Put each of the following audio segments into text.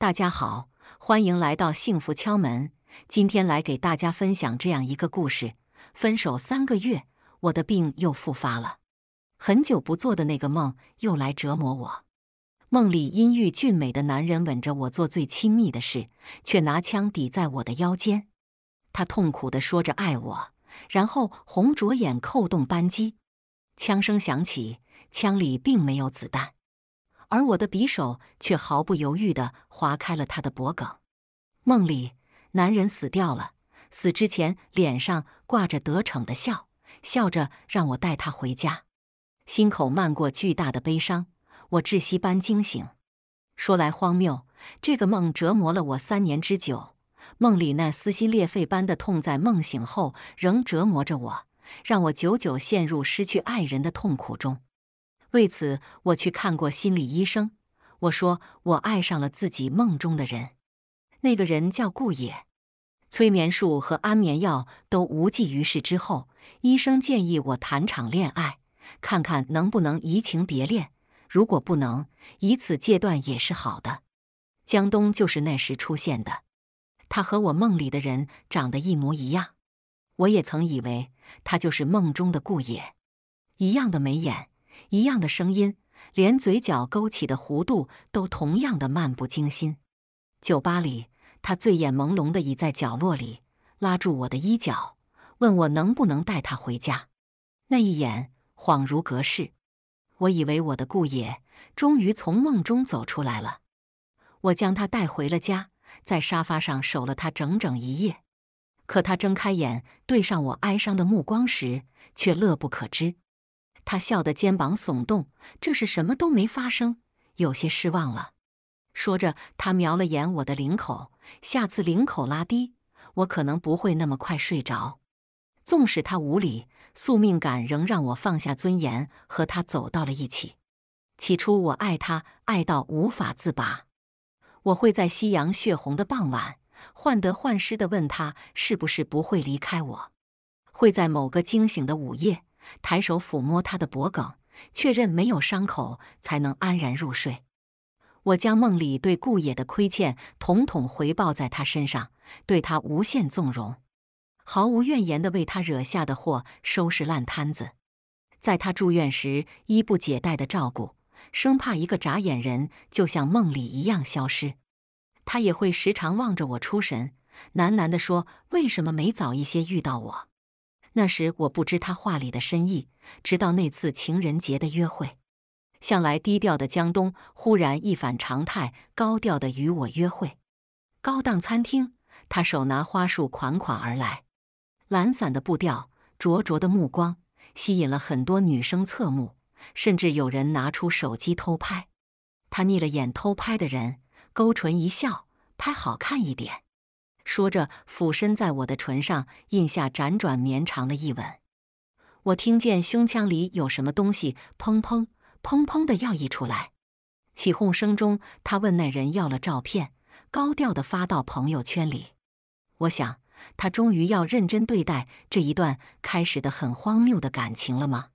大家好，欢迎来到幸福敲门。今天来给大家分享这样一个故事：分手三个月，我的病又复发了。很久不做的那个梦又来折磨我。梦里，阴郁俊美的男人吻着我，做最亲密的事，却拿枪抵在我的腰间。他痛苦的说着“爱我”，然后红着眼扣动扳机，枪声响起，枪里并没有子弹。而我的匕首却毫不犹豫地划开了他的脖颈。梦里，男人死掉了，死之前脸上挂着得逞的笑，笑着让我带他回家。心口漫过巨大的悲伤，我窒息般惊醒。说来荒谬，这个梦折磨了我三年之久。梦里那撕心裂肺般的痛，在梦醒后仍折磨着我，让我久久陷入失去爱人的痛苦中。为此，我去看过心理医生。我说我爱上了自己梦中的人，那个人叫顾野。催眠术和安眠药都无济于事之后，医生建议我谈场恋爱，看看能不能移情别恋。如果不能，以此戒断也是好的。江东就是那时出现的，他和我梦里的人长得一模一样。我也曾以为他就是梦中的顾野，一样的眉眼。一样的声音，连嘴角勾起的弧度都同样的漫不经心。酒吧里，他醉眼朦胧的倚在角落里，拉住我的衣角，问我能不能带他回家。那一眼恍如隔世，我以为我的顾野终于从梦中走出来了。我将他带回了家，在沙发上守了他整整一夜。可他睁开眼，对上我哀伤的目光时，却乐不可支。他笑得肩膀耸动，这是什么都没发生，有些失望了。说着，他瞄了眼我的领口，下次领口拉低，我可能不会那么快睡着。纵使他无礼，宿命感仍让我放下尊严，和他走到了一起。起初，我爱他，爱到无法自拔。我会在夕阳血红的傍晚，患得患失地问他，是不是不会离开我？会在某个惊醒的午夜。抬手抚摸他的脖颈，确认没有伤口，才能安然入睡。我将梦里对顾野的亏欠统统回报在他身上，对他无限纵容，毫无怨言地为他惹下的祸收拾烂摊子。在他住院时，衣不解带的照顾，生怕一个眨眼人就像梦里一样消失。他也会时常望着我出神，喃喃地说：“为什么没早一些遇到我？”那时我不知他话里的深意，直到那次情人节的约会。向来低调的江东忽然一反常态，高调的与我约会。高档餐厅，他手拿花束款款而来，懒散的步调，灼灼的目光，吸引了很多女生侧目，甚至有人拿出手机偷拍。他睨了眼偷拍的人，勾唇一笑，拍好看一点。说着，俯身在我的唇上印下辗转绵长的一吻。我听见胸腔里有什么东西砰砰砰砰的要溢出来。起哄声中，他问那人要了照片，高调的发到朋友圈里。我想，他终于要认真对待这一段开始的很荒谬的感情了吗？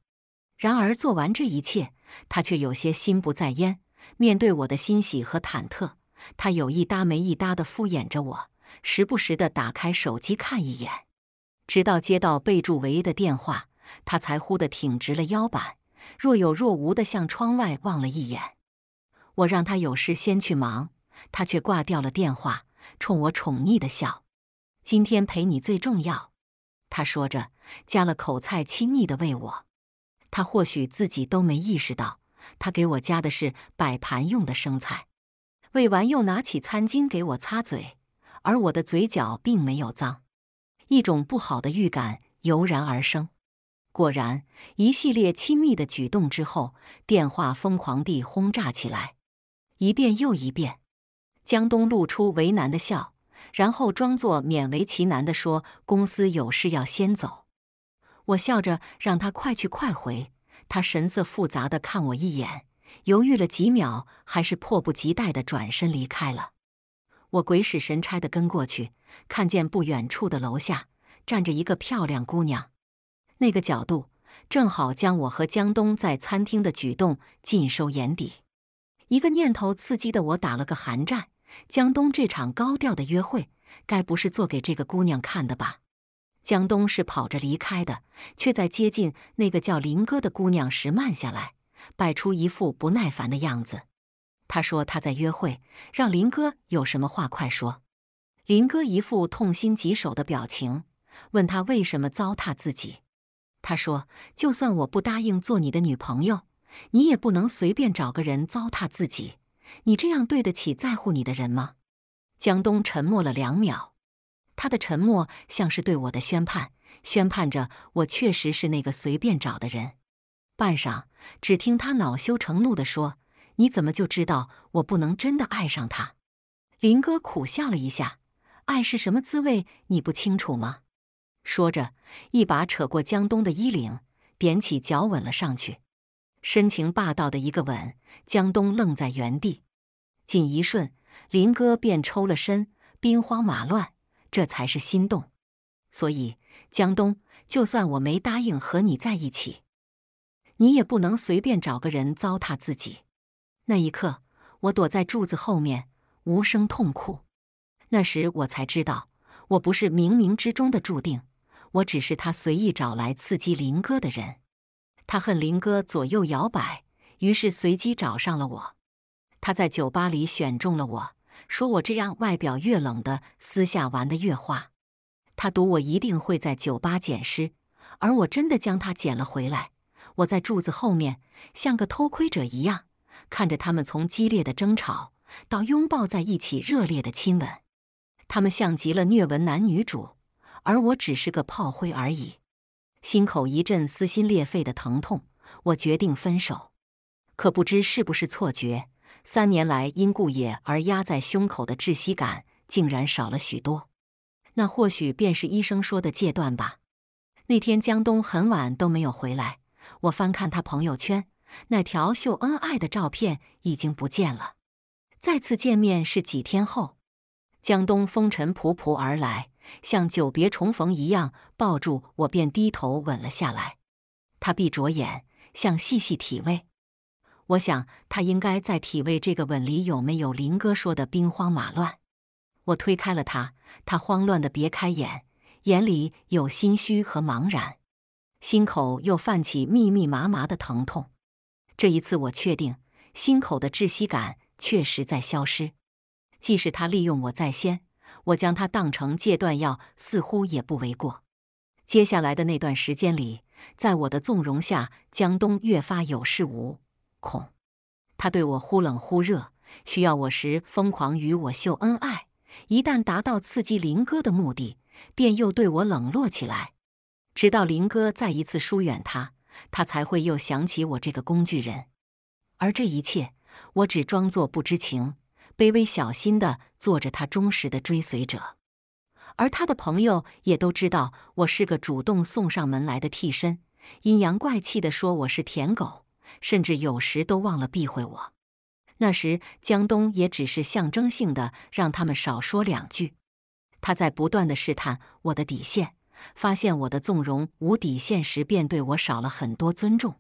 然而，做完这一切，他却有些心不在焉。面对我的欣喜和忐忑，他有一搭没一搭的敷衍着我。时不时的打开手机看一眼，直到接到备注唯一的电话，他才忽地挺直了腰板，若有若无地向窗外望了一眼。我让他有事先去忙，他却挂掉了电话，冲我宠溺的笑：“今天陪你最重要。”他说着，夹了口菜，亲昵的喂我。他或许自己都没意识到，他给我夹的是摆盘用的生菜。喂完，又拿起餐巾给我擦嘴。而我的嘴角并没有脏，一种不好的预感油然而生。果然，一系列亲密的举动之后，电话疯狂地轰炸起来，一遍又一遍。江东露出为难的笑，然后装作勉为其难地说：“公司有事要先走。”我笑着让他快去快回。他神色复杂的看我一眼，犹豫了几秒，还是迫不及待地转身离开了。我鬼使神差地跟过去，看见不远处的楼下站着一个漂亮姑娘，那个角度正好将我和江东在餐厅的举动尽收眼底。一个念头刺激的我打了个寒战：江东这场高调的约会，该不是做给这个姑娘看的吧？江东是跑着离开的，却在接近那个叫林哥的姑娘时慢下来，摆出一副不耐烦的样子。他说他在约会，让林哥有什么话快说。林哥一副痛心疾首的表情，问他为什么糟蹋自己。他说：“就算我不答应做你的女朋友，你也不能随便找个人糟蹋自己。你这样对得起在乎你的人吗？”江东沉默了两秒，他的沉默像是对我的宣判，宣判着我确实是那个随便找的人。半晌，只听他恼羞成怒地说。你怎么就知道我不能真的爱上他？林哥苦笑了一下，爱是什么滋味你不清楚吗？说着，一把扯过江东的衣领，踮起脚吻了上去，深情霸道的一个吻。江东愣在原地，仅一瞬，林哥便抽了身。兵荒马乱，这才是心动。所以，江东，就算我没答应和你在一起，你也不能随便找个人糟蹋自己。那一刻，我躲在柱子后面无声痛哭。那时，我才知道我不是冥冥之中的注定，我只是他随意找来刺激林哥的人。他恨林哥左右摇摆，于是随机找上了我。他在酒吧里选中了我，说我这样外表越冷的，私下玩的越花。他赌我一定会在酒吧捡尸，而我真的将他捡了回来。我在柱子后面像个偷窥者一样。看着他们从激烈的争吵到拥抱在一起热烈的亲吻，他们像极了虐文男女主，而我只是个炮灰而已。心口一阵撕心裂肺的疼痛，我决定分手。可不知是不是错觉，三年来因顾野而压在胸口的窒息感竟然少了许多。那或许便是医生说的戒断吧。那天江东很晚都没有回来，我翻看他朋友圈。那条秀恩爱的照片已经不见了。再次见面是几天后，江东风尘仆仆而来，像久别重逢一样抱住我，便低头吻了下来。他闭着眼，像细细体味。我想，他应该在体味这个吻里有没有林哥说的兵荒马乱。我推开了他，他慌乱的别开眼，眼里有心虚和茫然，心口又泛起密密麻麻的疼痛。这一次，我确定心口的窒息感确实在消失。即使他利用我在先，我将他当成戒断药，似乎也不为过。接下来的那段时间里，在我的纵容下，江东越发有恃无恐。他对我忽冷忽热，需要我时疯狂与我秀恩爱，一旦达到刺激林哥的目的，便又对我冷落起来。直到林哥再一次疏远他。他才会又想起我这个工具人，而这一切，我只装作不知情，卑微小心的做着他忠实的追随者。而他的朋友也都知道我是个主动送上门来的替身，阴阳怪气的说我是舔狗，甚至有时都忘了避讳我。那时，江东也只是象征性的让他们少说两句，他在不断的试探我的底线。发现我的纵容无底线时，便对我少了很多尊重，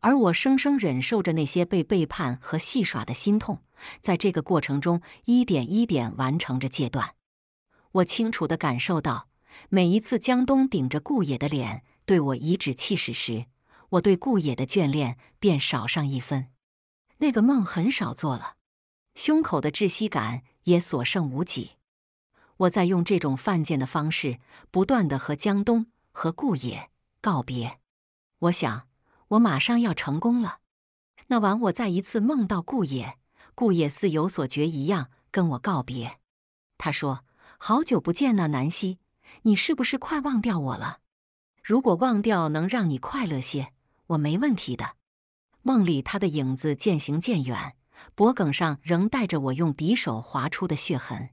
而我生生忍受着那些被背叛和戏耍的心痛，在这个过程中一点一点完成着戒断。我清楚地感受到，每一次江东顶着顾野的脸对我颐指气使时，我对顾野的眷恋便少上一分。那个梦很少做了，胸口的窒息感也所剩无几。我在用这种犯贱的方式，不断的和江东和顾野告别。我想，我马上要成功了。那晚，我再一次梦到顾野，顾野似有所觉一样跟我告别。他说：“好久不见呐，南希，你是不是快忘掉我了？如果忘掉能让你快乐些，我没问题的。”梦里，他的影子渐行渐远，脖梗上仍带着我用匕首划出的血痕。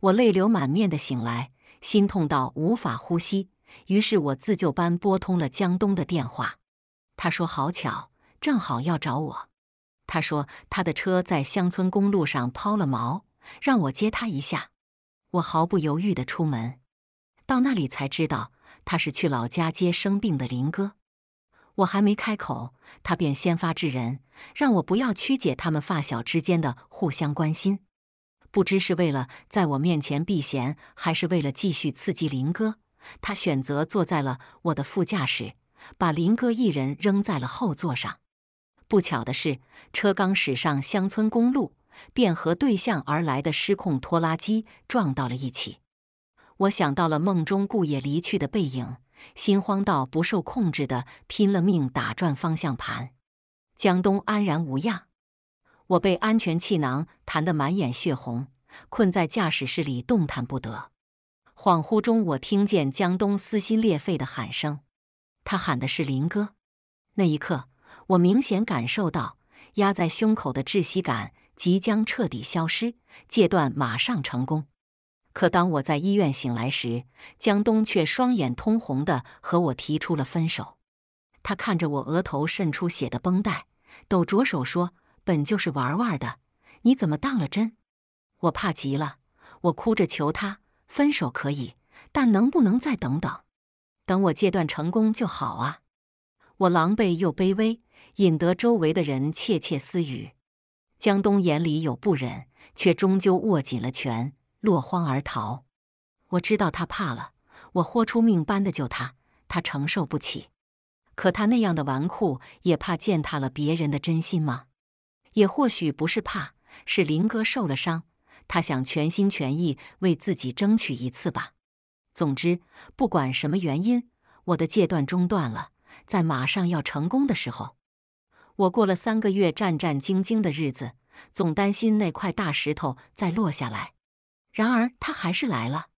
我泪流满面的醒来，心痛到无法呼吸。于是我自救般拨通了江东的电话，他说：“好巧，正好要找我。”他说他的车在乡村公路上抛了锚，让我接他一下。我毫不犹豫地出门，到那里才知道他是去老家接生病的林哥。我还没开口，他便先发制人，让我不要曲解他们发小之间的互相关心。不知是为了在我面前避嫌，还是为了继续刺激林哥，他选择坐在了我的副驾驶，把林哥一人扔在了后座上。不巧的是，车刚驶上乡村公路，便和对向而来的失控拖拉机撞到了一起。我想到了梦中顾野离去的背影，心慌到不受控制的拼了命打转方向盘。江东安然无恙。我被安全气囊弹得满眼血红，困在驾驶室里动弹不得。恍惚中，我听见江东撕心裂肺的喊声，他喊的是林哥。那一刻，我明显感受到压在胸口的窒息感即将彻底消失，戒断马上成功。可当我在医院醒来时，江东却双眼通红的和我提出了分手。他看着我额头渗出血的绷带，抖着手说。本就是玩玩的，你怎么当了真？我怕极了，我哭着求他分手可以，但能不能再等等？等我戒断成功就好啊！我狼狈又卑微，引得周围的人窃窃私语。江东眼里有不忍，却终究握紧了拳，落荒而逃。我知道他怕了，我豁出命般的救他，他承受不起。可他那样的纨绔，也怕践踏了别人的真心吗？也或许不是怕，是林哥受了伤，他想全心全意为自己争取一次吧。总之，不管什么原因，我的戒断中断了，在马上要成功的时候，我过了三个月战战兢兢的日子，总担心那块大石头再落下来。然而，他还是来了。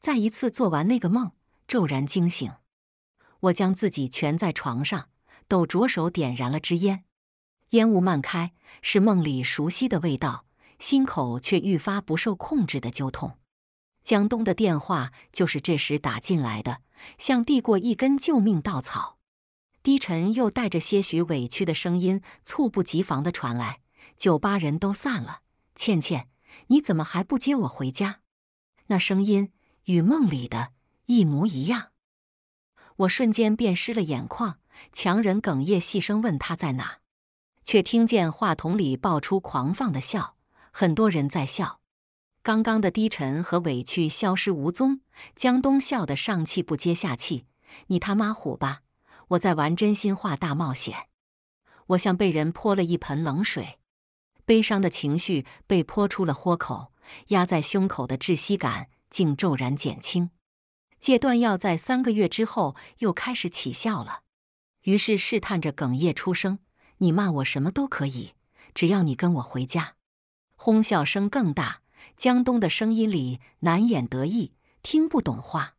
再一次做完那个梦，骤然惊醒，我将自己蜷在床上，抖着手点燃了支烟。烟雾漫开，是梦里熟悉的味道，心口却愈发不受控制的揪痛。江东的电话就是这时打进来的，像递过一根救命稻草。低沉又带着些许委屈的声音，猝不及防的传来：“酒吧人都散了，倩倩，你怎么还不接我回家？”那声音与梦里的一模一样，我瞬间便湿了眼眶，强忍哽咽，细声问他在哪。却听见话筒里爆出狂放的笑，很多人在笑。刚刚的低沉和委屈消失无踪，江东笑得上气不接下气：“你他妈虎吧！我在玩真心话大冒险。”我像被人泼了一盆冷水，悲伤的情绪被泼出了豁口，压在胸口的窒息感竟骤然减轻。戒断药在三个月之后又开始起效了，于是试探着哽咽出声。你骂我什么都可以，只要你跟我回家。哄笑声更大，江东的声音里难掩得意。听不懂话，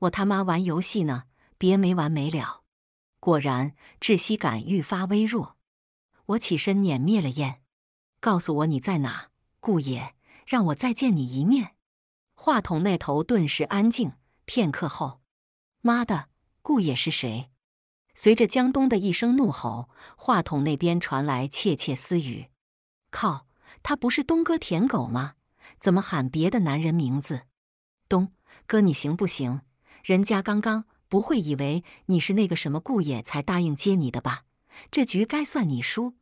我他妈玩游戏呢，别没完没了。果然，窒息感愈发微弱。我起身碾灭了烟，告诉我你在哪，顾野，让我再见你一面。话筒那头顿时安静，片刻后，妈的，顾野是谁？随着江东的一声怒吼，话筒那边传来窃窃私语：“靠，他不是东哥舔狗吗？怎么喊别的男人名字？东哥你行不行？人家刚刚不会以为你是那个什么顾爷才答应接你的吧？这局该算你输。”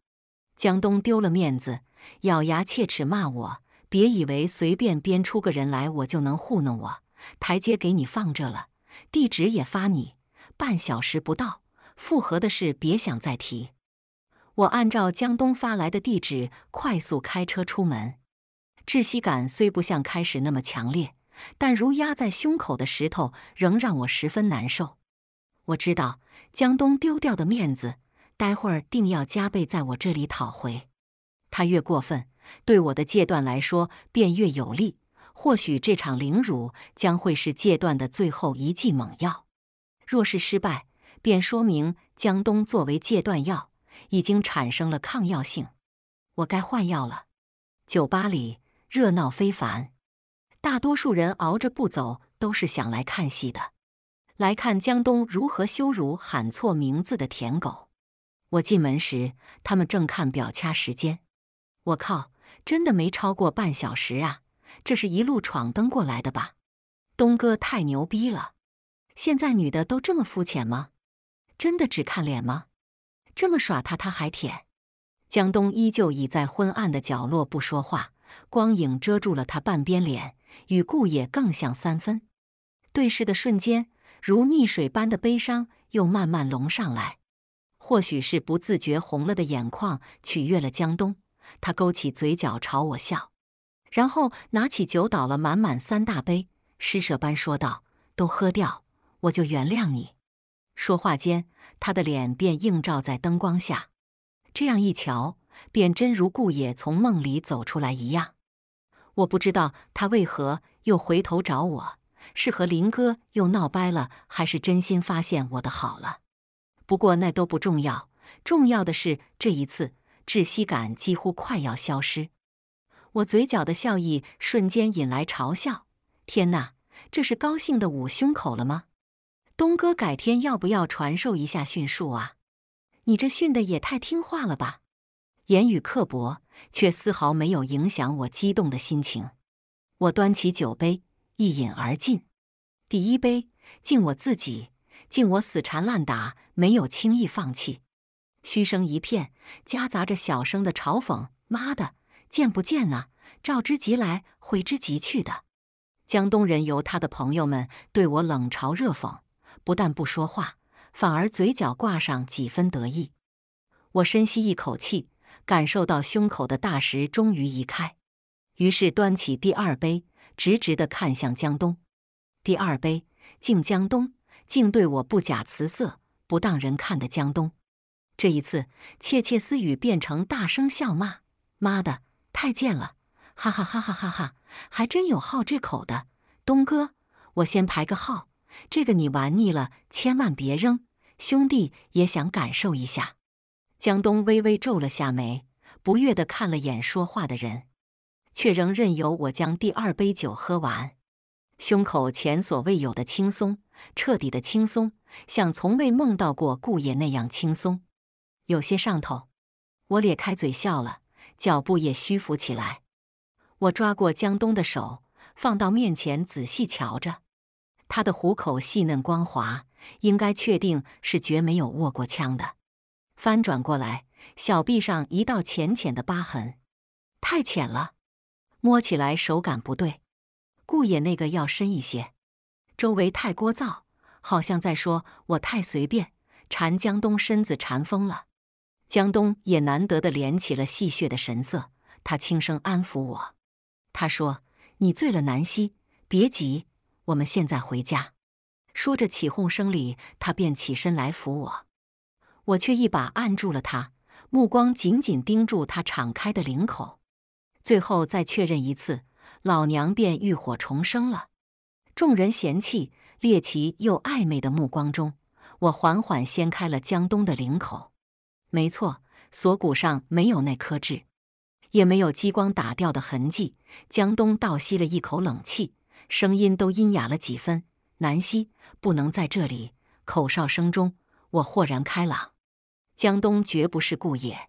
江东丢了面子，咬牙切齿骂我：“别以为随便编出个人来我就能糊弄我，台阶给你放这了，地址也发你，半小时不到。”复合的事别想再提。我按照江东发来的地址快速开车出门。窒息感虽不像开始那么强烈，但如压在胸口的石头仍让我十分难受。我知道江东丢掉的面子，待会儿定要加倍在我这里讨回。他越过分，对我的戒断来说便越有利。或许这场凌辱将会是戒断的最后一剂猛药。若是失败，便说明江东作为戒断药已经产生了抗药性，我该换药了。酒吧里热闹非凡，大多数人熬着不走都是想来看戏的，来看江东如何羞辱喊错名字的舔狗。我进门时，他们正看表掐时间。我靠，真的没超过半小时啊！这是一路闯灯过来的吧？东哥太牛逼了！现在女的都这么肤浅吗？真的只看脸吗？这么耍他，他还舔。江东依旧倚在昏暗的角落不说话，光影遮住了他半边脸，与顾野更像三分。对视的瞬间，如溺水般的悲伤又慢慢笼上来。或许是不自觉红了的眼眶取悦了江东，他勾起嘴角朝我笑，然后拿起酒倒了满满三大杯，施舍般说道：“都喝掉，我就原谅你。”说话间，他的脸便映照在灯光下，这样一瞧，便真如顾野从梦里走出来一样。我不知道他为何又回头找我，是和林哥又闹掰了，还是真心发现我的好了？不过那都不重要，重要的是这一次窒息感几乎快要消失，我嘴角的笑意瞬间引来嘲笑。天哪，这是高兴的捂胸口了吗？东哥，改天要不要传授一下训术啊？你这训的也太听话了吧！言语刻薄，却丝毫没有影响我激动的心情。我端起酒杯，一饮而尽。第一杯，敬我自己，敬我死缠烂打，没有轻易放弃。嘘声一片，夹杂着小声的嘲讽：“妈的，见不见啊？召之即来，挥之即去的。”江东人由他的朋友们对我冷嘲热讽。不但不说话，反而嘴角挂上几分得意。我深吸一口气，感受到胸口的大石终于移开，于是端起第二杯，直直地看向江东。第二杯敬江东，敬对我不假辞色、不当人看的江东。这一次，窃窃私语变成大声笑骂：“妈的，太贱了！”哈哈哈哈哈哈，还真有好这口的。东哥，我先排个号。这个你玩腻了，千万别扔，兄弟也想感受一下。江东微微皱了下眉，不悦的看了眼说话的人，却仍任由我将第二杯酒喝完。胸口前所未有的轻松，彻底的轻松，像从未梦到过顾野那样轻松。有些上头，我咧开嘴笑了，脚步也虚浮起来。我抓过江东的手，放到面前仔细瞧着。他的虎口细嫩光滑，应该确定是绝没有握过枪的。翻转过来，小臂上一道浅浅的疤痕，太浅了，摸起来手感不对。顾野那个要深一些，周围太聒噪，好像在说我太随便，缠江东身子缠疯了。江东也难得的敛起了戏谑的神色，他轻声安抚我，他说：“你醉了，南希，别急。”我们现在回家。说着起哄声里，他便起身来扶我，我却一把按住了他，目光紧紧盯住他敞开的领口。最后再确认一次，老娘便浴火重生了。众人嫌弃、猎奇又暧昧的目光中，我缓缓掀开了江东的领口。没错，锁骨上没有那颗痣，也没有激光打掉的痕迹。江东倒吸了一口冷气。声音都阴哑了几分。南希不能在这里。口哨声中，我豁然开朗。江东绝不是故也。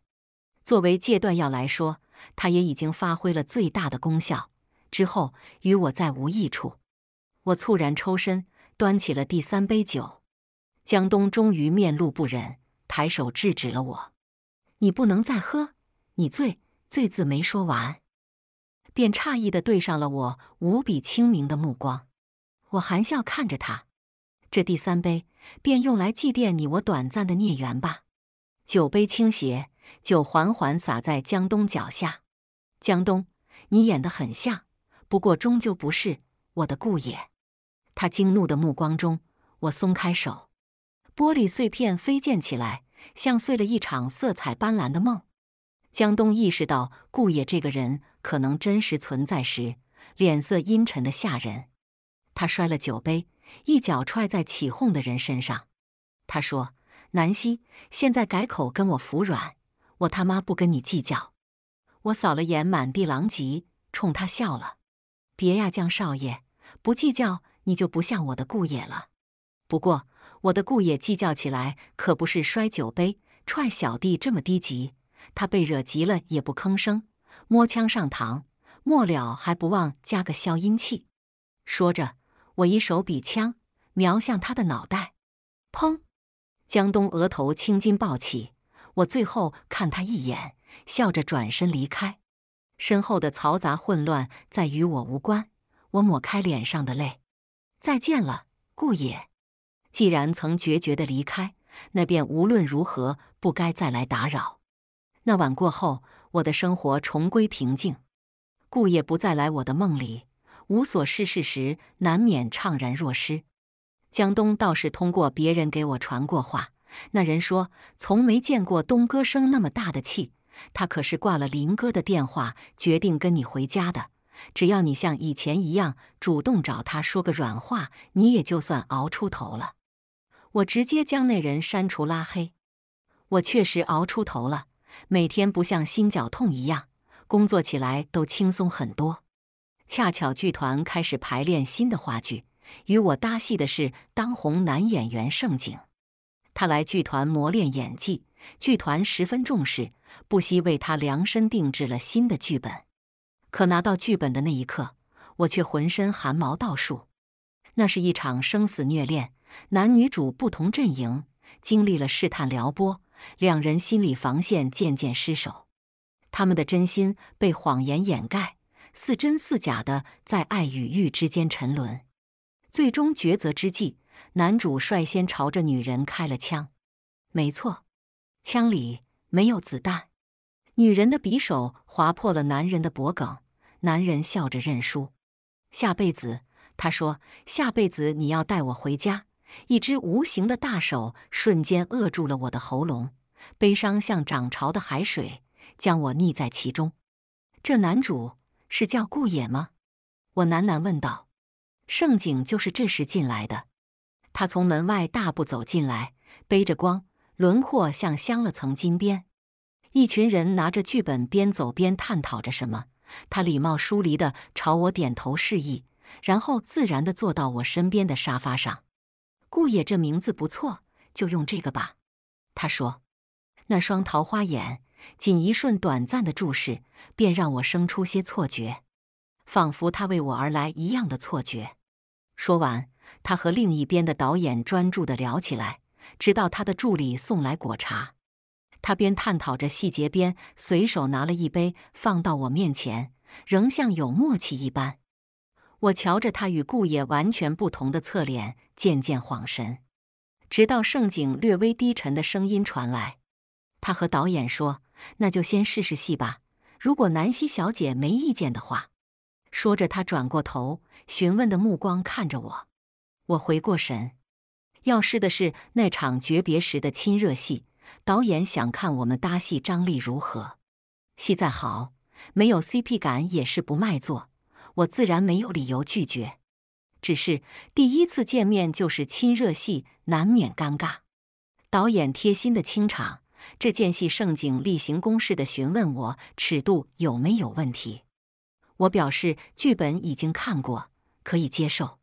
作为戒断药来说，他也已经发挥了最大的功效，之后与我再无益处。我猝然抽身，端起了第三杯酒。江东终于面露不忍，抬手制止了我：“你不能再喝，你醉，醉字没说完。”便诧异的对上了我无比清明的目光，我含笑看着他。这第三杯，便用来祭奠你我短暂的孽缘吧。酒杯倾斜，酒缓缓洒在江东脚下。江东，你演得很像，不过终究不是我的故也。他惊怒的目光中，我松开手，玻璃碎片飞溅起来，像碎了一场色彩斑斓的梦。江东意识到顾野这个人可能真实存在时，脸色阴沉的吓人。他摔了酒杯，一脚踹在起哄的人身上。他说：“南希，现在改口跟我服软，我他妈不跟你计较。”我扫了眼满地狼藉，冲他笑了：“别呀，江少爷，不计较你就不像我的顾野了。不过我的顾野计较起来，可不是摔酒杯、踹小弟这么低级。”他被惹急了，也不吭声，摸枪上膛，末了还不忘加个消音器。说着，我一手比枪，瞄向他的脑袋，砰！江东额头青筋暴起。我最后看他一眼，笑着转身离开。身后的嘈杂混乱再与我无关。我抹开脸上的泪，再见了，顾野。既然曾决绝的离开，那便无论如何不该再来打扰。那晚过后，我的生活重归平静，顾也不再来我的梦里。无所事事时，难免怅然若失。江东倒是通过别人给我传过话，那人说从没见过东哥生那么大的气，他可是挂了林哥的电话，决定跟你回家的。只要你像以前一样主动找他说个软话，你也就算熬出头了。我直接将那人删除拉黑。我确实熬出头了。每天不像心绞痛一样，工作起来都轻松很多。恰巧剧团开始排练新的话剧，与我搭戏的是当红男演员盛景。他来剧团磨练演技，剧团十分重视，不惜为他量身定制了新的剧本。可拿到剧本的那一刻，我却浑身汗毛倒竖。那是一场生死虐恋，男女主不同阵营，经历了试探、撩拨。两人心理防线渐渐失守，他们的真心被谎言掩盖，似真似假的在爱与欲之间沉沦。最终抉择之际，男主率先朝着女人开了枪。没错，枪里没有子弹。女人的匕首划破了男人的脖颈，男人笑着认输。下辈子，他说：“下辈子你要带我回家。”一只无形的大手瞬间扼住了我的喉咙，悲伤像涨潮的海水将我溺在其中。这男主是叫顾野吗？我喃喃问道。盛景就是这时进来的，他从门外大步走进来，背着光，轮廓像镶了层金边。一群人拿着剧本边走边探讨着什么，他礼貌疏离的朝我点头示意，然后自然的坐到我身边的沙发上。顾野这名字不错，就用这个吧。他说：“那双桃花眼，仅一瞬短暂的注视，便让我生出些错觉，仿佛他为我而来一样的错觉。”说完，他和另一边的导演专注的聊起来，直到他的助理送来果茶。他边探讨着细节，边随手拿了一杯放到我面前，仍像有默契一般。我瞧着他与顾野完全不同的侧脸。渐渐恍神，直到盛景略微低沉的声音传来。他和导演说：“那就先试试戏吧，如果南希小姐没意见的话。”说着，他转过头，询问的目光看着我。我回过神，要试的是那场诀别时的亲热戏。导演想看我们搭戏张力如何。戏再好，没有 CP 感也是不卖座。我自然没有理由拒绝。只是第一次见面就是亲热戏，难免尴尬。导演贴心的清场，这间隙盛景例行公事的询问我尺度有没有问题。我表示剧本已经看过，可以接受。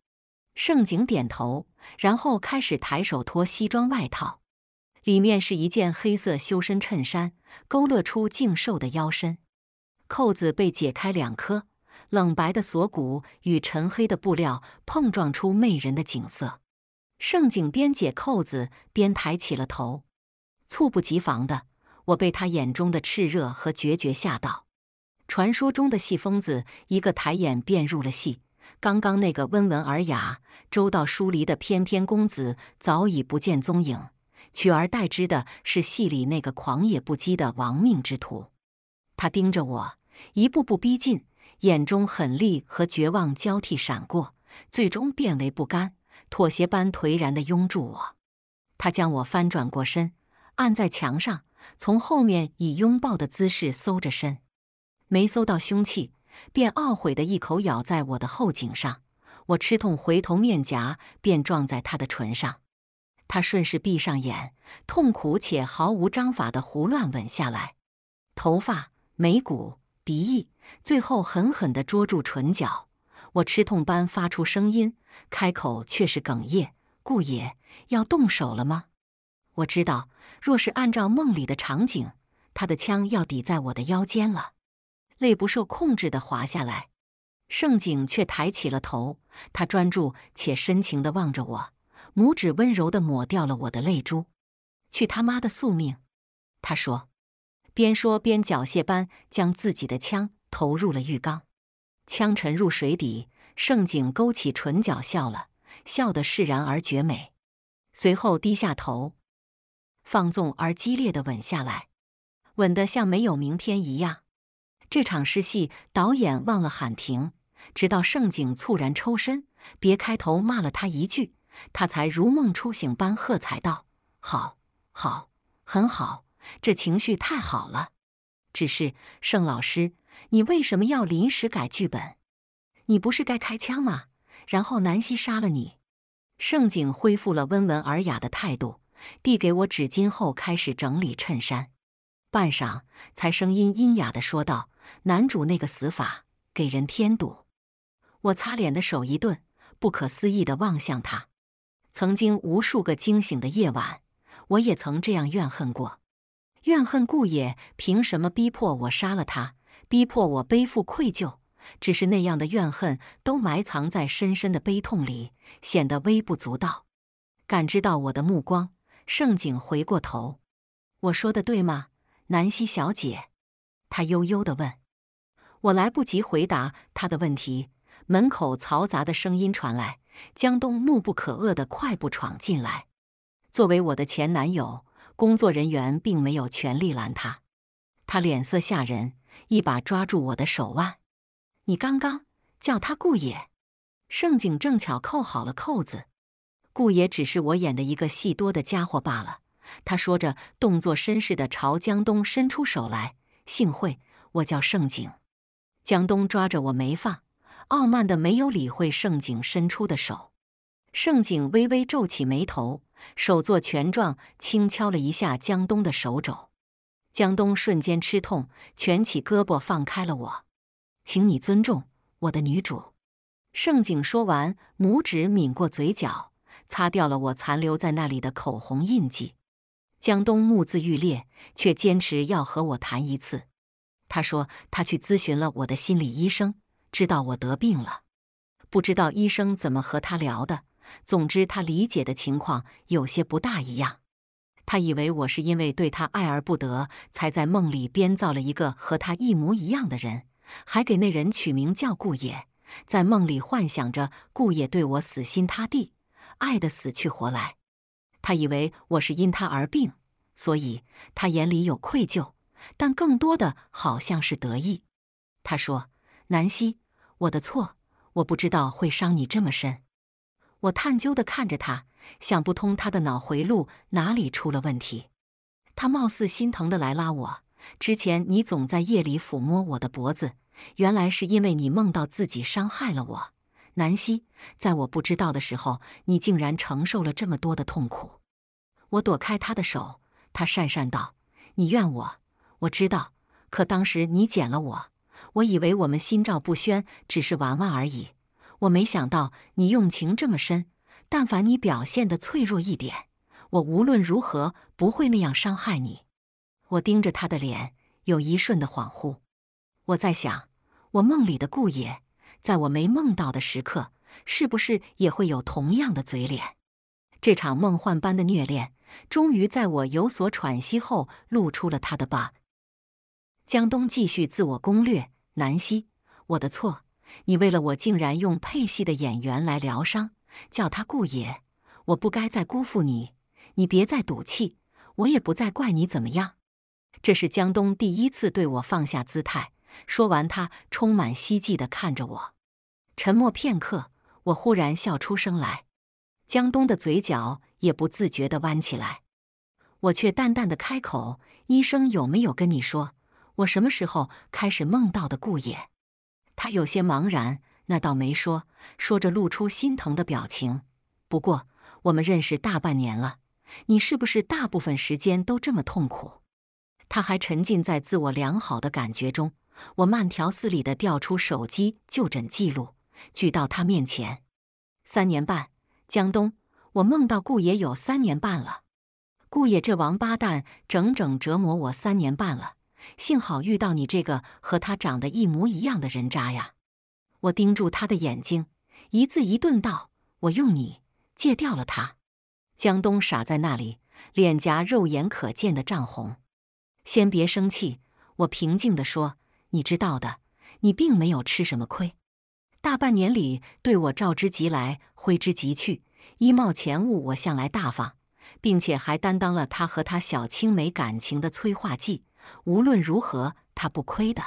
盛景点头，然后开始抬手脱西装外套，里面是一件黑色修身衬衫，勾勒出净瘦的腰身，扣子被解开两颗。冷白的锁骨与沉黑的布料碰撞出魅人的景色。盛景边解扣子边抬起了头，猝不及防的我被他眼中的炽热和决绝吓到。传说中的戏疯子，一个抬眼便入了戏。刚刚那个温文尔雅、周到疏离的翩翩公子早已不见踪影，取而代之的是戏里那个狂野不羁的亡命之徒。他盯着我，一步步逼近。眼中狠戾和绝望交替闪过，最终变为不甘、妥协般颓然的拥住我。他将我翻转过身，按在墙上，从后面以拥抱的姿势搜着身，没搜到凶器，便懊悔的一口咬在我的后颈上。我吃痛回头，面颊便撞在他的唇上。他顺势闭上眼，痛苦且毫无章法的胡乱吻下来，头发、眉骨、鼻翼。最后狠狠地捉住唇角，我吃痛般发出声音，开口却是哽咽：“顾野，要动手了吗？”我知道，若是按照梦里的场景，他的枪要抵在我的腰间了。泪不受控制地滑下来，盛景却抬起了头，他专注且深情地望着我，拇指温柔地抹掉了我的泪珠。“去他妈的宿命！”他说，边说边缴械般将自己的枪。投入了浴缸，枪沉入水底。盛景勾起唇角，笑了笑得释然而绝美，随后低下头，放纵而激烈的吻下来，吻得像没有明天一样。这场诗戏导演忘了喊停，直到盛景猝然抽身，别开头骂了他一句，他才如梦初醒般喝彩道：“好，好，很好，这情绪太好了。”只是盛老师。你为什么要临时改剧本？你不是该开枪吗？然后南希杀了你。盛景恢复了温文尔雅的态度，递给我纸巾后，开始整理衬衫。半晌，才声音阴哑的说道：“男主那个死法，给人添堵。”我擦脸的手一顿，不可思议的望向他。曾经无数个惊醒的夜晚，我也曾这样怨恨过，怨恨顾野凭什么逼迫我杀了他。逼迫我背负愧疚，只是那样的怨恨都埋藏在深深的悲痛里，显得微不足道。感知到我的目光，盛景回过头：“我说的对吗，南希小姐？”他悠悠地问。我来不及回答他的问题，门口嘈杂的声音传来，江东怒不可遏的快步闯进来。作为我的前男友，工作人员并没有权力拦他。他脸色吓人。一把抓住我的手腕，你刚刚叫他顾野，盛景正巧扣好了扣子，顾野只是我演的一个戏多的家伙罢了。他说着，动作绅士的朝江东伸出手来。幸会，我叫盛景。江东抓着我没放，傲慢的没有理会盛景伸出的手。盛景微微皱起眉头，手作拳状，轻敲了一下江东的手肘。江东瞬间吃痛，蜷起胳膊放开了我。请你尊重我的女主盛景。说完，拇指抿过嘴角，擦掉了我残留在那里的口红印记。江东目眦欲裂，却坚持要和我谈一次。他说他去咨询了我的心理医生，知道我得病了。不知道医生怎么和他聊的，总之他理解的情况有些不大一样。他以为我是因为对他爱而不得，才在梦里编造了一个和他一模一样的人，还给那人取名叫顾野，在梦里幻想着顾野对我死心塌地，爱的死去活来。他以为我是因他而病，所以他眼里有愧疚，但更多的好像是得意。他说：“南希，我的错，我不知道会伤你这么深。”我探究的看着他，想不通他的脑回路哪里出了问题。他貌似心疼的来拉我。之前你总在夜里抚摸我的脖子，原来是因为你梦到自己伤害了我。南希，在我不知道的时候，你竟然承受了这么多的痛苦。我躲开他的手，他讪讪道：“你怨我，我知道。可当时你捡了我，我以为我们心照不宣，只是玩玩而已。”我没想到你用情这么深，但凡你表现的脆弱一点，我无论如何不会那样伤害你。我盯着他的脸，有一瞬的恍惚。我在想，我梦里的顾野，在我没梦到的时刻，是不是也会有同样的嘴脸？这场梦幻般的虐恋，终于在我有所喘息后，露出了他的疤。江东继续自我攻略，南希，我的错。你为了我，竟然用配戏的演员来疗伤，叫他顾野。我不该再辜负你，你别再赌气，我也不再怪你。怎么样？这是江东第一次对我放下姿态。说完，他充满希冀地看着我。沉默片刻，我忽然笑出声来，江东的嘴角也不自觉地弯起来。我却淡淡的开口：“医生有没有跟你说，我什么时候开始梦到的顾野？”他有些茫然，那倒没说。说着，露出心疼的表情。不过，我们认识大半年了，你是不是大部分时间都这么痛苦？他还沉浸在自我良好的感觉中。我慢条斯理的调出手机就诊记录，举到他面前。三年半，江东，我梦到顾爷有三年半了。顾爷这王八蛋，整整折磨我三年半了。幸好遇到你这个和他长得一模一样的人渣呀！我盯住他的眼睛，一字一顿道：“我用你戒掉了他。”江东傻在那里，脸颊肉眼可见的涨红。先别生气，我平静地说：“你知道的，你并没有吃什么亏。大半年里，对我召之即来，挥之即去。衣帽钱物，我向来大方，并且还担当了他和他小青梅感情的催化剂。”无论如何，他不亏的。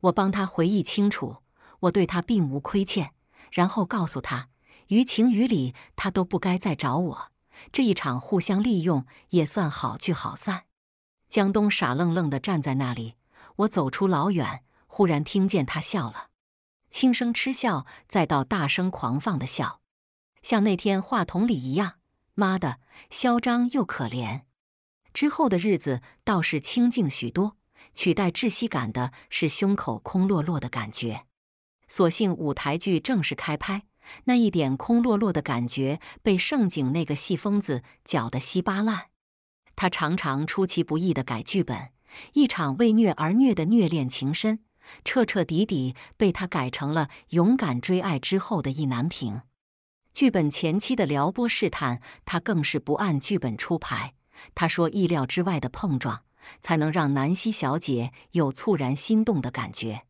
我帮他回忆清楚，我对他并无亏欠，然后告诉他，于情于理，他都不该再找我。这一场互相利用也算好聚好散。江东傻愣愣地站在那里，我走出老远，忽然听见他笑了，轻声嗤笑，再到大声狂放的笑，像那天话筒里一样。妈的，嚣张又可怜。之后的日子倒是清静许多，取代窒息感的是胸口空落落的感觉。所幸舞台剧正式开拍，那一点空落落的感觉被盛景那个戏疯子搅得稀巴烂。他常常出其不意地改剧本，一场为虐而虐的虐恋情深，彻彻底底被他改成了勇敢追爱之后的意难平。剧本前期的撩拨试探，他更是不按剧本出牌。他说：“意料之外的碰撞，才能让南希小姐有猝然心动的感觉。”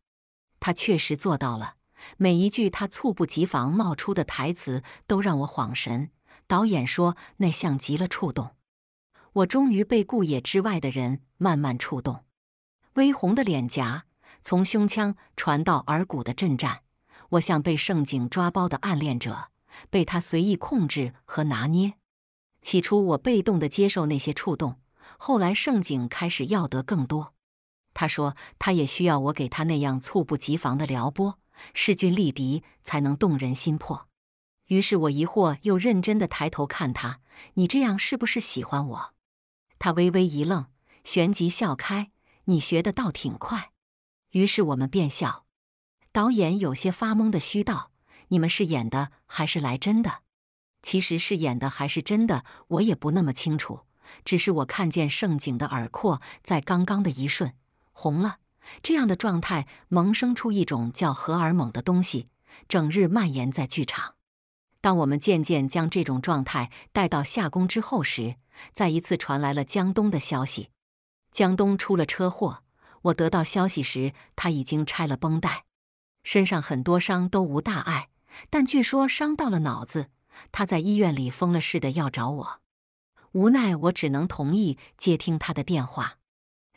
他确实做到了。每一句他猝不及防冒出的台词，都让我恍神。导演说：“那像极了触动。”我终于被顾野之外的人慢慢触动。微红的脸颊，从胸腔传到耳骨的震颤，我像被盛景抓包的暗恋者，被他随意控制和拿捏。起初我被动的接受那些触动，后来盛景开始要得更多。他说他也需要我给他那样猝不及防的撩拨，势均力敌才能动人心魄。于是我疑惑又认真的抬头看他，你这样是不是喜欢我？他微微一愣，旋即笑开，你学的倒挺快。于是我们便笑。导演有些发懵的虚道：“你们是演的还是来真的？”其实是演的还是真的，我也不那么清楚。只是我看见盛景的耳廓在刚刚的一瞬红了，这样的状态萌生出一种叫荷尔蒙的东西，整日蔓延在剧场。当我们渐渐将这种状态带到下宫之后时，再一次传来了江东的消息：江东出了车祸。我得到消息时，他已经拆了绷带，身上很多伤都无大碍，但据说伤到了脑子。他在医院里疯了似的要找我，无奈我只能同意接听他的电话。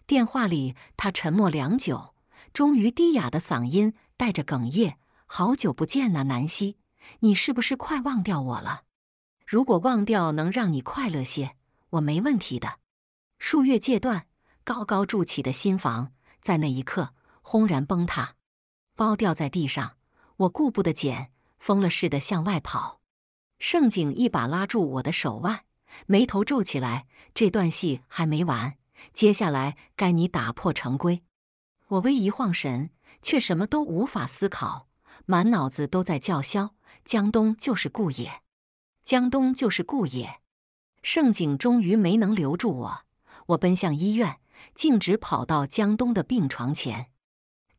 电话里他沉默良久，终于低哑的嗓音带着哽咽：“好久不见呐，南希，你是不是快忘掉我了？如果忘掉能让你快乐些，我没问题的。”数月戒断，高高筑起的新房在那一刻轰然崩塌，包掉在地上，我顾不得捡，疯了似的向外跑。盛景一把拉住我的手腕，眉头皱起来。这段戏还没完，接下来该你打破常规。我微一晃神，却什么都无法思考，满脑子都在叫嚣：江东就是顾野，江东就是顾野。盛景终于没能留住我，我奔向医院，径直跑到江东的病床前。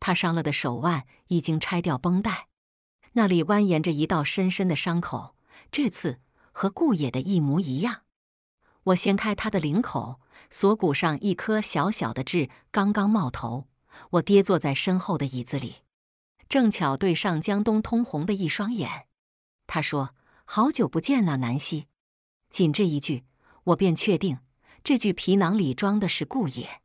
他伤了的手腕已经拆掉绷带，那里蜿蜒着一道深深的伤口。这次和顾野的一模一样，我掀开他的领口，锁骨上一颗小小的痣刚刚冒头。我跌坐在身后的椅子里，正巧对上江东通红的一双眼。他说：“好久不见呐，南希。”仅这一句，我便确定这具皮囊里装的是顾野。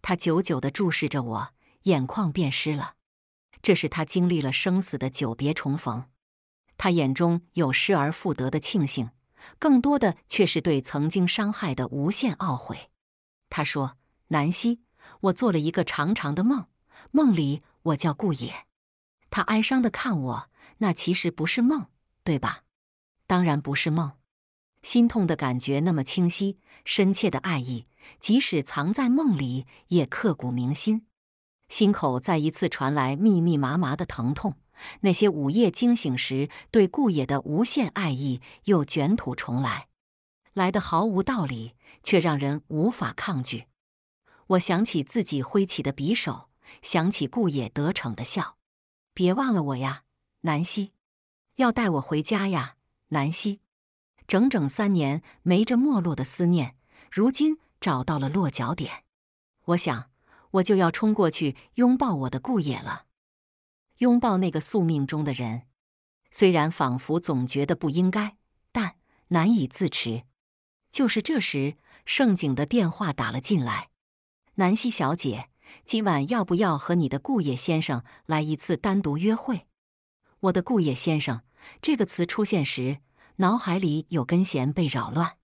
他久久的注视着我，眼眶便湿了。这是他经历了生死的久别重逢。他眼中有失而复得的庆幸，更多的却是对曾经伤害的无限懊悔。他说：“南希，我做了一个长长的梦，梦里我叫顾野。”他哀伤的看我，那其实不是梦，对吧？当然不是梦。心痛的感觉那么清晰，深切的爱意，即使藏在梦里，也刻骨铭心。心口再一次传来密密麻麻的疼痛。那些午夜惊醒时对顾野的无限爱意又卷土重来，来的毫无道理，却让人无法抗拒。我想起自己挥起的匕首，想起顾野得逞的笑。别忘了我呀，南希，要带我回家呀，南希。整整三年没着没落的思念，如今找到了落脚点。我想，我就要冲过去拥抱我的顾野了。拥抱那个宿命中的人，虽然仿佛总觉得不应该，但难以自持。就是这时，盛景的电话打了进来：“南希小姐，今晚要不要和你的顾野先生来一次单独约会？”我的顾野先生这个词出现时，脑海里有根弦被扰乱。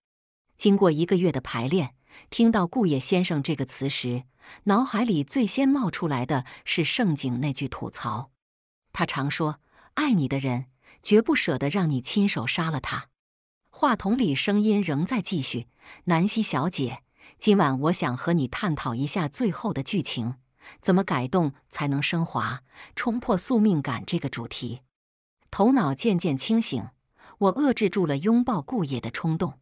经过一个月的排练，听到“顾野先生”这个词时，脑海里最先冒出来的是盛景那句吐槽。他常说：“爱你的人绝不舍得让你亲手杀了他。”话筒里声音仍在继续。南希小姐，今晚我想和你探讨一下最后的剧情，怎么改动才能升华、冲破宿命感这个主题？头脑渐渐清醒，我遏制住了拥抱顾野的冲动。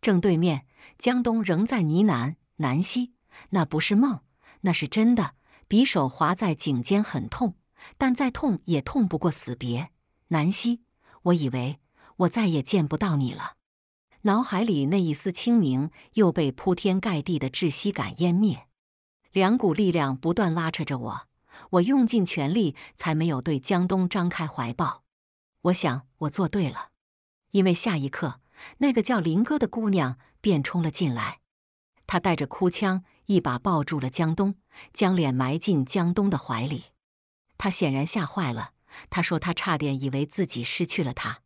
正对面，江东仍在呢喃：“南希，那不是梦，那是真的。匕首划在颈间，很痛。”但再痛也痛不过死别，南希，我以为我再也见不到你了。脑海里那一丝清明又被铺天盖地的窒息感湮灭，两股力量不断拉扯着我，我用尽全力才没有对江东张开怀抱。我想我做对了，因为下一刻，那个叫林哥的姑娘便冲了进来，她带着哭腔一把抱住了江东，将脸埋进江东的怀里。他显然吓坏了。他说：“他差点以为自己失去了他。”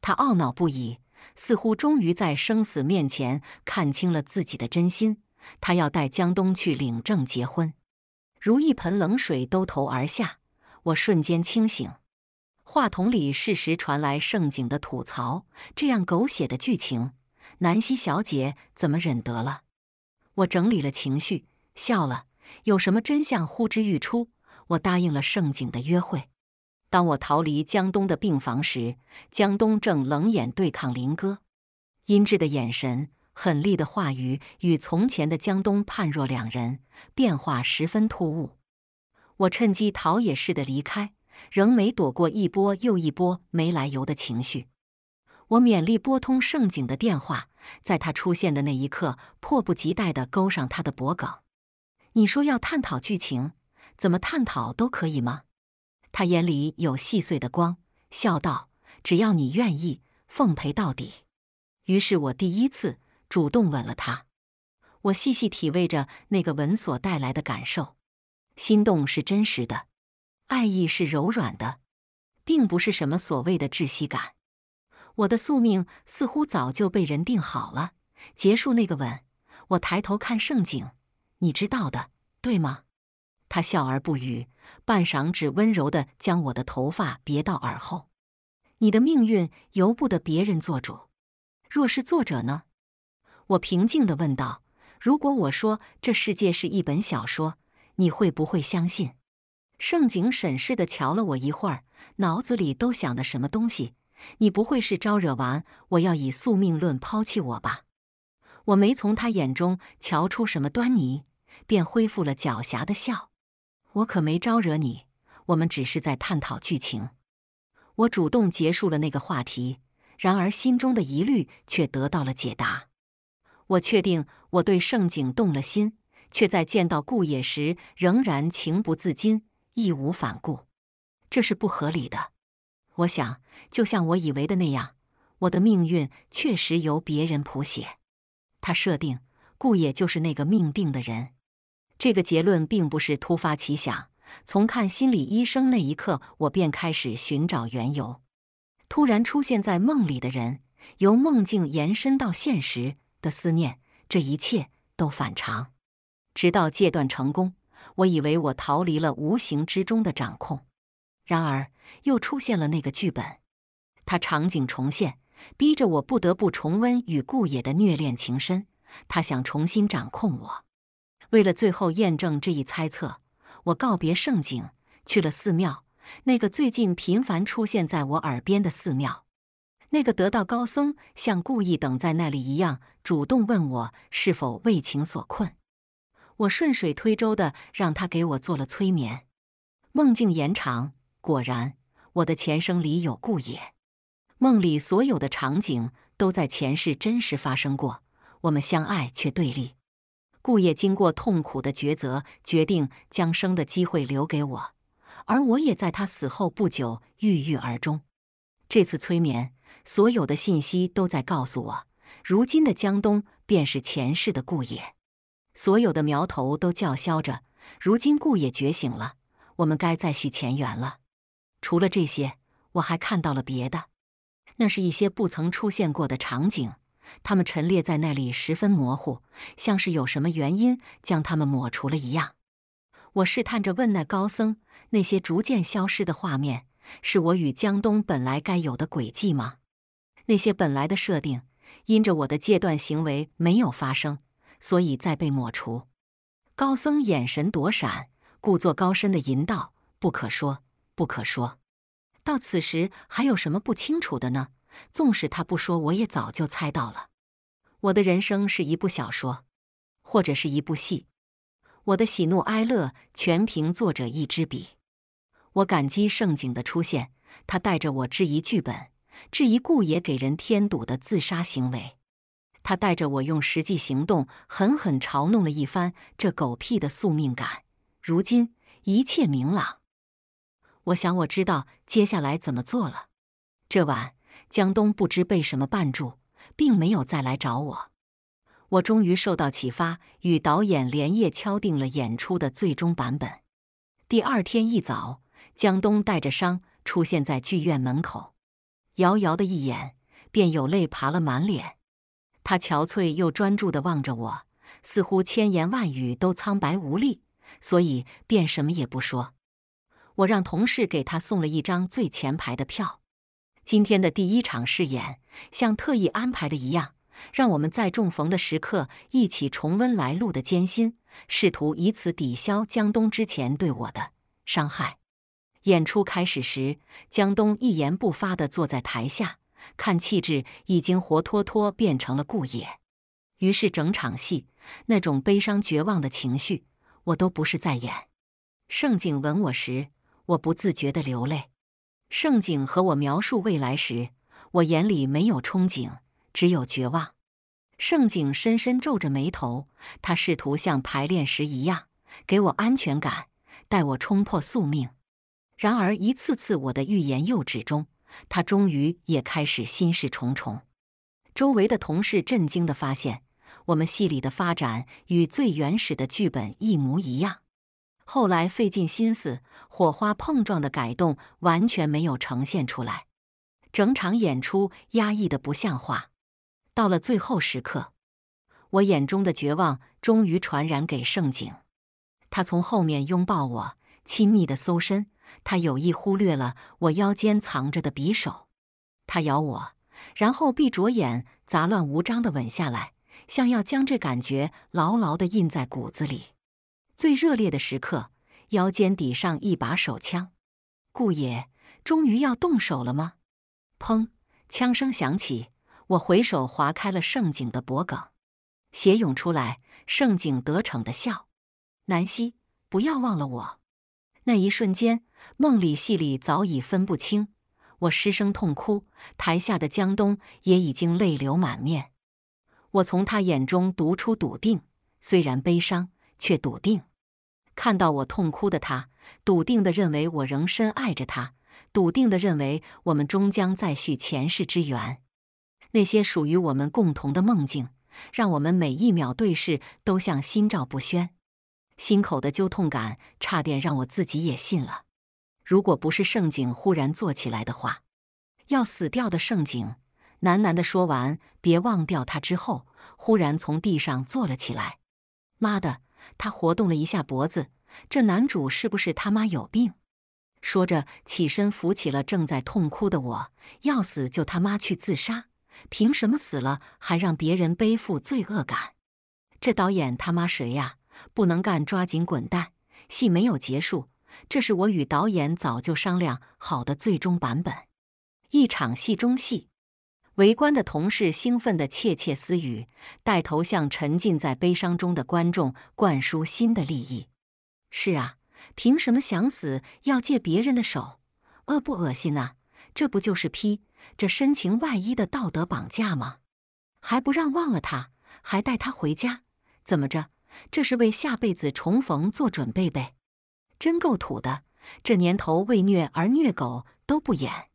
他懊恼不已，似乎终于在生死面前看清了自己的真心。他要带江东去领证结婚，如一盆冷水兜头而下。我瞬间清醒。话筒里适时传来盛景的吐槽：“这样狗血的剧情，南希小姐怎么忍得了？”我整理了情绪，笑了。有什么真相呼之欲出？我答应了盛景的约会。当我逃离江东的病房时，江东正冷眼对抗林哥，阴鸷的眼神，狠厉的话语，与从前的江东判若两人，变化十分突兀。我趁机逃也似的离开，仍没躲过一波又一波没来由的情绪。我勉力拨通盛景的电话，在他出现的那一刻，迫不及待的勾上他的脖颈。你说要探讨剧情。怎么探讨都可以吗？他眼里有细碎的光，笑道：“只要你愿意，奉陪到底。”于是，我第一次主动吻了他。我细细体味着那个吻所带来的感受，心动是真实的，爱意是柔软的，并不是什么所谓的窒息感。我的宿命似乎早就被人定好了。结束那个吻，我抬头看盛景，你知道的，对吗？他笑而不语，半晌，只温柔地将我的头发别到耳后。你的命运由不得别人做主，若是作者呢？我平静地问道：“如果我说这世界是一本小说，你会不会相信？”盛景审视地瞧了我一会儿，脑子里都想的什么东西？你不会是招惹完我要以宿命论抛弃我吧？我没从他眼中瞧出什么端倪，便恢复了狡黠的笑。我可没招惹你，我们只是在探讨剧情。我主动结束了那个话题，然而心中的疑虑却得到了解答。我确定我对盛景动了心，却在见到顾野时仍然情不自禁、义无反顾。这是不合理的。我想，就像我以为的那样，我的命运确实由别人谱写。他设定顾野就是那个命定的人。这个结论并不是突发奇想。从看心理医生那一刻，我便开始寻找缘由。突然出现在梦里的人，由梦境延伸到现实的思念，这一切都反常。直到戒断成功，我以为我逃离了无形之中的掌控。然而，又出现了那个剧本，它场景重现，逼着我不得不重温与顾野的虐恋情深。他想重新掌控我。为了最后验证这一猜测，我告别圣景，去了寺庙。那个最近频繁出现在我耳边的寺庙，那个得道高僧像故意等在那里一样，主动问我是否为情所困。我顺水推舟的让他给我做了催眠，梦境延长。果然，我的前生里有故也。梦里所有的场景都在前世真实发生过，我们相爱却对立。顾野经过痛苦的抉择，决定将生的机会留给我，而我也在他死后不久郁郁而终。这次催眠，所有的信息都在告诉我，如今的江东便是前世的顾野，所有的苗头都叫嚣着，如今顾野觉醒了，我们该再续前缘了。除了这些，我还看到了别的，那是一些不曾出现过的场景。他们陈列在那里，十分模糊，像是有什么原因将他们抹除了一样。我试探着问那高僧：“那些逐渐消失的画面，是我与江东本来该有的轨迹吗？那些本来的设定，因着我的戒断行为没有发生，所以再被抹除？”高僧眼神躲闪，故作高深的吟道：“不可说，不可说。到此时还有什么不清楚的呢？”纵使他不说，我也早就猜到了。我的人生是一部小说，或者是一部戏，我的喜怒哀乐全凭作者一支笔。我感激盛景的出现，他带着我质疑剧本，质疑顾爷给人添堵的自杀行为。他带着我用实际行动狠狠嘲弄了一番这狗屁的宿命感。如今一切明朗，我想我知道接下来怎么做了。这晚。江东不知被什么绊住，并没有再来找我。我终于受到启发，与导演连夜敲定了演出的最终版本。第二天一早，江东带着伤出现在剧院门口，遥遥的一眼便有泪爬了满脸。他憔悴又专注地望着我，似乎千言万语都苍白无力，所以便什么也不说。我让同事给他送了一张最前排的票。今天的第一场试演，像特意安排的一样，让我们在重逢的时刻一起重温来路的艰辛，试图以此抵消江东之前对我的伤害。演出开始时，江东一言不发地坐在台下看，气质已经活脱脱变成了顾野。于是，整场戏那种悲伤绝望的情绪，我都不是在演。盛景吻我时，我不自觉地流泪。盛景和我描述未来时，我眼里没有憧憬，只有绝望。盛景深深皱着眉头，他试图像排练时一样给我安全感，带我冲破宿命。然而一次次我的欲言又止中，他终于也开始心事重重。周围的同事震惊地发现，我们戏里的发展与最原始的剧本一模一样。后来费尽心思，火花碰撞的改动完全没有呈现出来，整场演出压抑的不像话。到了最后时刻，我眼中的绝望终于传染给盛景，他从后面拥抱我，亲密的搜身。他有意忽略了我腰间藏着的匕首，他咬我，然后闭着眼，杂乱无章的吻下来，像要将这感觉牢牢的印在骨子里。最热烈的时刻，腰间抵上一把手枪，顾野终于要动手了吗？砰！枪声响起，我回手划开了盛景的脖梗，血涌出来。盛景得逞的笑，南希，不要忘了我。那一瞬间，梦里戏里早已分不清。我失声痛哭，台下的江东也已经泪流满面。我从他眼中读出笃定，虽然悲伤。却笃定，看到我痛哭的他，笃定地认为我仍深爱着他，笃定地认为我们终将再续前世之缘。那些属于我们共同的梦境，让我们每一秒对视都像心照不宣。心口的揪痛感差点让我自己也信了。如果不是盛景忽然坐起来的话，要死掉的盛景喃喃地说完“别忘掉他”之后，忽然从地上坐了起来。妈的！他活动了一下脖子，这男主是不是他妈有病？说着起身扶起了正在痛哭的我，要死就他妈去自杀，凭什么死了还让别人背负罪恶感？这导演他妈谁呀？不能干，抓紧滚蛋！戏没有结束，这是我与导演早就商量好的最终版本，一场戏中戏。围观的同事兴奋的窃窃私语，带头向沉浸在悲伤中的观众灌输新的利益。是啊，凭什么想死要借别人的手？恶不恶心啊？这不就是批这深情外衣的道德绑架吗？还不让忘了他，还带他回家，怎么着？这是为下辈子重逢做准备呗？真够土的！这年头为虐而虐狗都不演。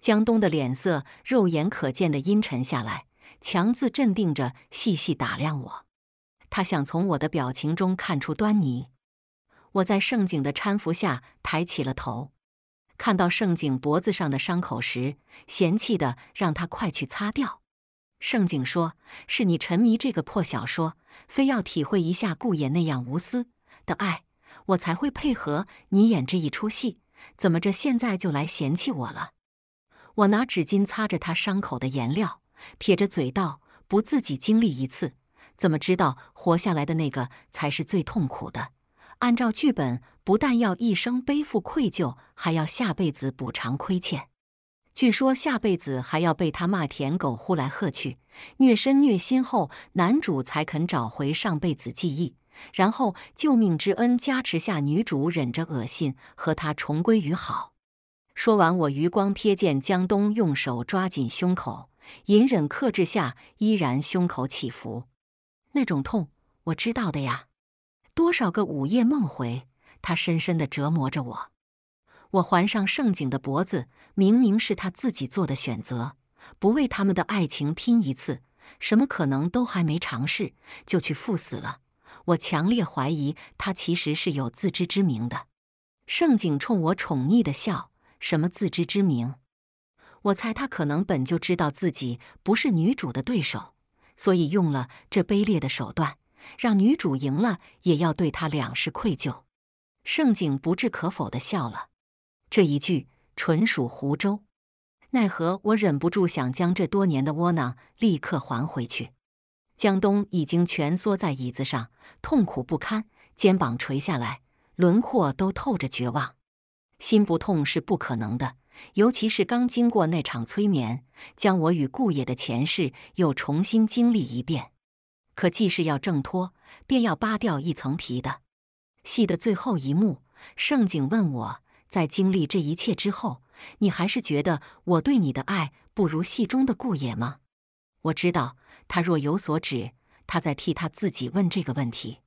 江东的脸色肉眼可见的阴沉下来，强自镇定着，细细打量我。他想从我的表情中看出端倪。我在盛景的搀扶下抬起了头，看到盛景脖子上的伤口时，嫌弃的让他快去擦掉。盛景说：“是你沉迷这个破小说，非要体会一下顾野那样无私的爱，我才会配合你演这一出戏。怎么着，现在就来嫌弃我了？”我拿纸巾擦着他伤口的颜料，撇着嘴道：“不自己经历一次，怎么知道活下来的那个才是最痛苦的？按照剧本，不但要一生背负愧疚，还要下辈子补偿亏欠。据说下辈子还要被他骂舔狗、呼来喝去、虐身虐心。后男主才肯找回上辈子记忆，然后救命之恩加持下，女主忍着恶心和他重归于好。”说完，我余光瞥见江东用手抓紧胸口，隐忍克制下依然胸口起伏，那种痛我知道的呀。多少个午夜梦回，他深深的折磨着我。我环上盛景的脖子，明明是他自己做的选择，不为他们的爱情拼一次，什么可能都还没尝试就去赴死了。我强烈怀疑他其实是有自知之明的。盛景冲我宠溺的笑。什么自知之明？我猜他可能本就知道自己不是女主的对手，所以用了这卑劣的手段，让女主赢了也要对他两世愧疚。盛景不置可否的笑了，这一句纯属胡诌。奈何我忍不住想将这多年的窝囊立刻还回去。江东已经蜷缩在椅子上，痛苦不堪，肩膀垂下来，轮廓都透着绝望。心不痛是不可能的，尤其是刚经过那场催眠，将我与顾野的前世又重新经历一遍。可既是要挣脱，便要扒掉一层皮的。戏的最后一幕，盛景问我在经历这一切之后，你还是觉得我对你的爱不如戏中的顾野吗？我知道他若有所指，他在替他自己问这个问题。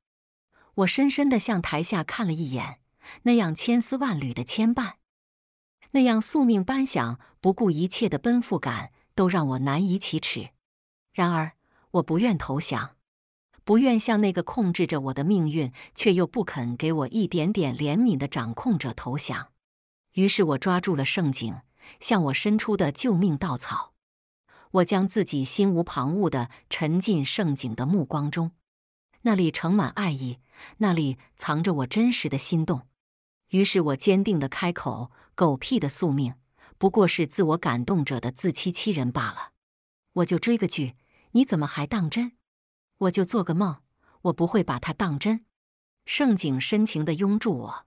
我深深地向台下看了一眼。那样千丝万缕的牵绊，那样宿命般想不顾一切的奔赴感，都让我难以启齿。然而，我不愿投降，不愿向那个控制着我的命运却又不肯给我一点点怜悯的掌控者投降。于是，我抓住了盛景向我伸出的救命稻草。我将自己心无旁骛地沉浸盛景的目光中，那里盛满爱意，那里藏着我真实的心动。于是我坚定的开口：“狗屁的宿命，不过是自我感动者的自欺欺人罢了。”我就追个剧，你怎么还当真？我就做个梦，我不会把它当真。盛景深情的拥住我，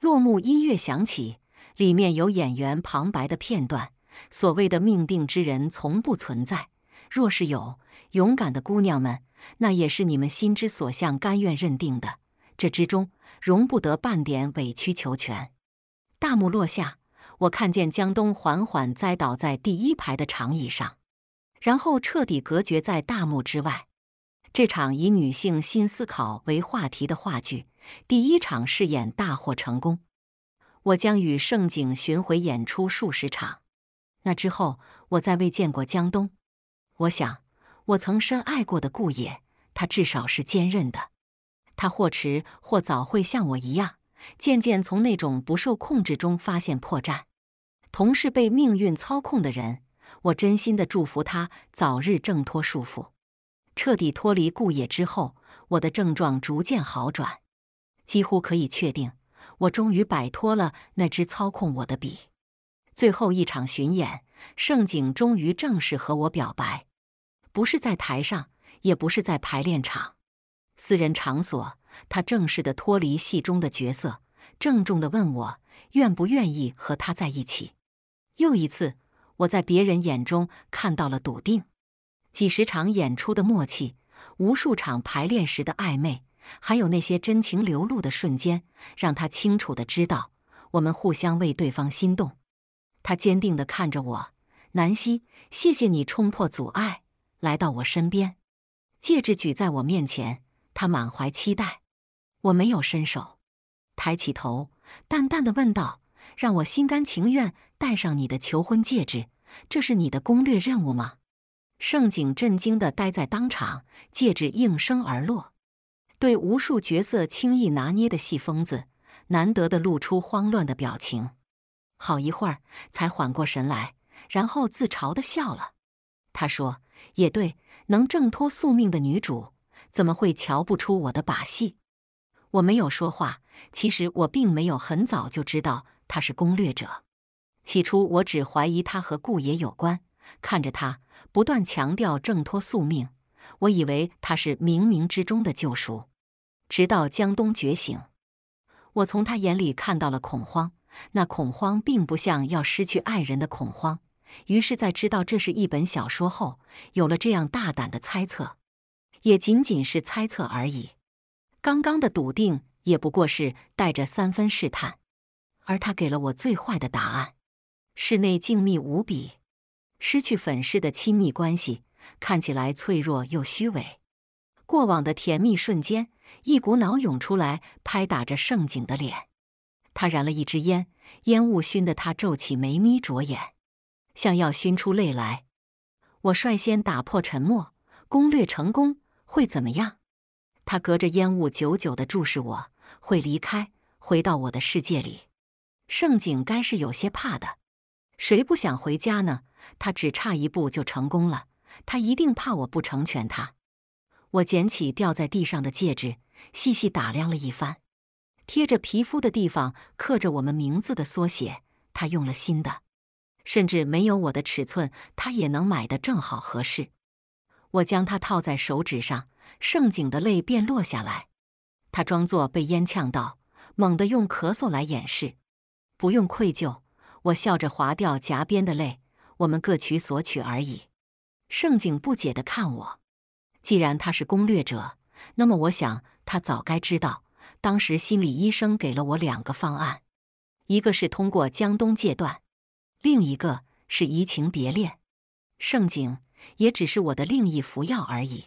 落幕音乐响起，里面有演员旁白的片段：“所谓的命定之人，从不存在。若是有勇敢的姑娘们，那也是你们心之所向，甘愿认定的。”这之中容不得半点委曲求全。大幕落下，我看见江东缓缓栽倒在第一排的长椅上，然后彻底隔绝在大幕之外。这场以女性新思考为话题的话剧，第一场试演大获成功。我将与盛景巡回演出数十场。那之后，我再未见过江东。我想，我曾深爱过的顾野，他至少是坚韧的。他或迟或早会像我一样，渐渐从那种不受控制中发现破绽。同是被命运操控的人，我真心的祝福他早日挣脱束缚，彻底脱离顾野之后，我的症状逐渐好转，几乎可以确定，我终于摆脱了那只操控我的笔。最后一场巡演，盛景终于正式和我表白，不是在台上，也不是在排练场。私人场所，他正式的脱离戏中的角色，郑重的问我愿不愿意和他在一起。又一次，我在别人眼中看到了笃定。几十场演出的默契，无数场排练时的暧昧，还有那些真情流露的瞬间，让他清楚的知道我们互相为对方心动。他坚定的看着我，南希，谢谢你冲破阻碍来到我身边，戒指举在我面前。他满怀期待，我没有伸手，抬起头，淡淡的问道：“让我心甘情愿戴上你的求婚戒指，这是你的攻略任务吗？”盛景震惊的呆在当场，戒指应声而落。对无数角色轻易拿捏的戏疯子，难得的露出慌乱的表情，好一会儿才缓过神来，然后自嘲的笑了。他说：“也对，能挣脱宿命的女主。”怎么会瞧不出我的把戏？我没有说话。其实我并没有很早就知道他是攻略者。起初我只怀疑他和顾爷有关。看着他不断强调挣脱宿命，我以为他是冥冥之中的救赎。直到江东觉醒，我从他眼里看到了恐慌。那恐慌并不像要失去爱人的恐慌。于是，在知道这是一本小说后，有了这样大胆的猜测。也仅仅是猜测而已，刚刚的笃定也不过是带着三分试探，而他给了我最坏的答案。室内静谧无比，失去粉饰的亲密关系看起来脆弱又虚伪，过往的甜蜜瞬间一股脑涌出来，拍打着盛景的脸。他燃了一支烟，烟雾熏得他皱起眉，眯着眼，像要熏出泪来。我率先打破沉默，攻略成功。会怎么样？他隔着烟雾，久久的注视我。会离开，回到我的世界里。盛景该是有些怕的。谁不想回家呢？他只差一步就成功了。他一定怕我不成全他。我捡起掉在地上的戒指，细细打量了一番。贴着皮肤的地方刻着我们名字的缩写。他用了新的，甚至没有我的尺寸，他也能买的正好合适。我将它套在手指上，盛景的泪便落下来。他装作被烟呛到，猛地用咳嗽来掩饰。不用愧疚，我笑着划掉颊边的泪。我们各取所取而已。盛景不解地看我。既然他是攻略者，那么我想他早该知道，当时心理医生给了我两个方案：一个是通过江东戒断，另一个是移情别恋。盛景。也只是我的另一服药而已。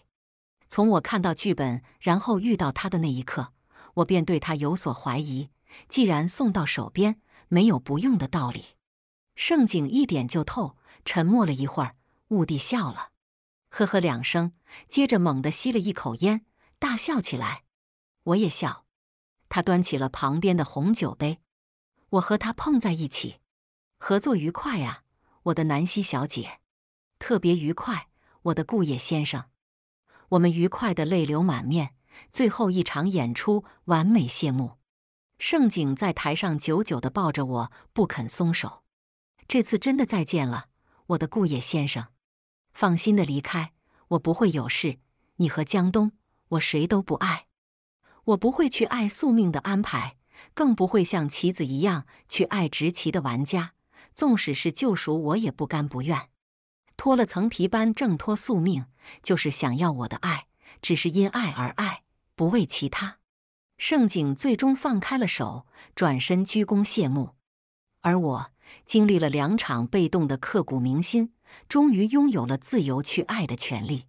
从我看到剧本，然后遇到他的那一刻，我便对他有所怀疑。既然送到手边，没有不用的道理。盛景一点就透，沉默了一会儿，兀地笑了，呵呵两声，接着猛地吸了一口烟，大笑起来。我也笑。他端起了旁边的红酒杯，我和他碰在一起，合作愉快啊，我的南希小姐。特别愉快，我的顾野先生，我们愉快的泪流满面，最后一场演出完美谢幕。盛景在台上久久的抱着我不肯松手，这次真的再见了，我的顾野先生。放心的离开，我不会有事。你和江东，我谁都不爱。我不会去爱宿命的安排，更不会像棋子一样去爱执棋的玩家。纵使是救赎，我也不甘不愿。脱了层皮般挣脱宿命，就是想要我的爱，只是因爱而爱，不为其他。盛景最终放开了手，转身鞠躬谢幕，而我经历了两场被动的刻骨铭心，终于拥有了自由去爱的权利。